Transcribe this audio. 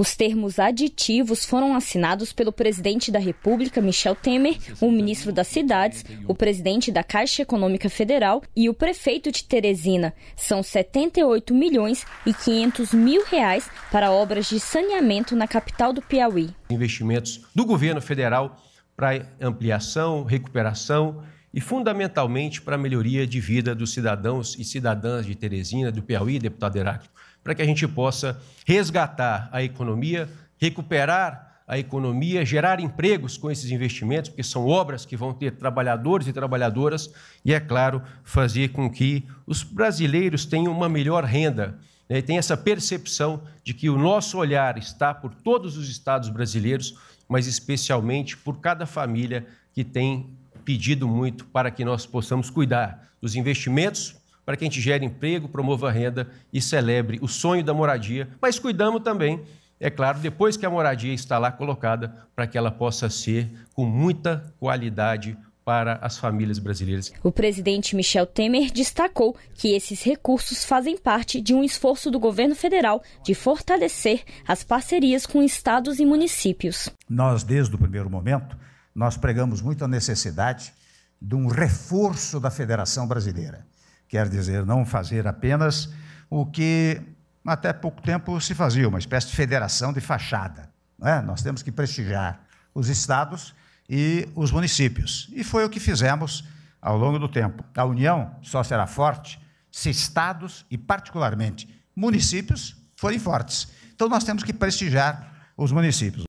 Os termos aditivos foram assinados pelo presidente da República, Michel Temer, o ministro das Cidades, o presidente da Caixa Econômica Federal e o prefeito de Teresina. São 78 milhões e 500 mil reais para obras de saneamento na capital do Piauí. Investimentos do governo federal para ampliação, recuperação e fundamentalmente para a melhoria de vida dos cidadãos e cidadãs de Teresina, do Piauí, deputado Heráclito, para que a gente possa resgatar a economia, recuperar a economia, gerar empregos com esses investimentos, porque são obras que vão ter trabalhadores e trabalhadoras, e, é claro, fazer com que os brasileiros tenham uma melhor renda. Né? Tem essa percepção de que o nosso olhar está por todos os estados brasileiros, mas especialmente por cada família que tem pedido muito para que nós possamos cuidar dos investimentos, para que a gente gere emprego, promova renda e celebre o sonho da moradia, mas cuidamos também, é claro, depois que a moradia está lá colocada, para que ela possa ser com muita qualidade para as famílias brasileiras. O presidente Michel Temer destacou que esses recursos fazem parte de um esforço do governo federal de fortalecer as parcerias com estados e municípios. Nós, desde o primeiro momento, nós pregamos muito a necessidade de um reforço da Federação Brasileira. Quer dizer, não fazer apenas o que até pouco tempo se fazia, uma espécie de federação de fachada. É? Nós temos que prestigiar os estados e os municípios. E foi o que fizemos ao longo do tempo. A União só será forte se estados e, particularmente, municípios forem fortes. Então, nós temos que prestigiar os municípios.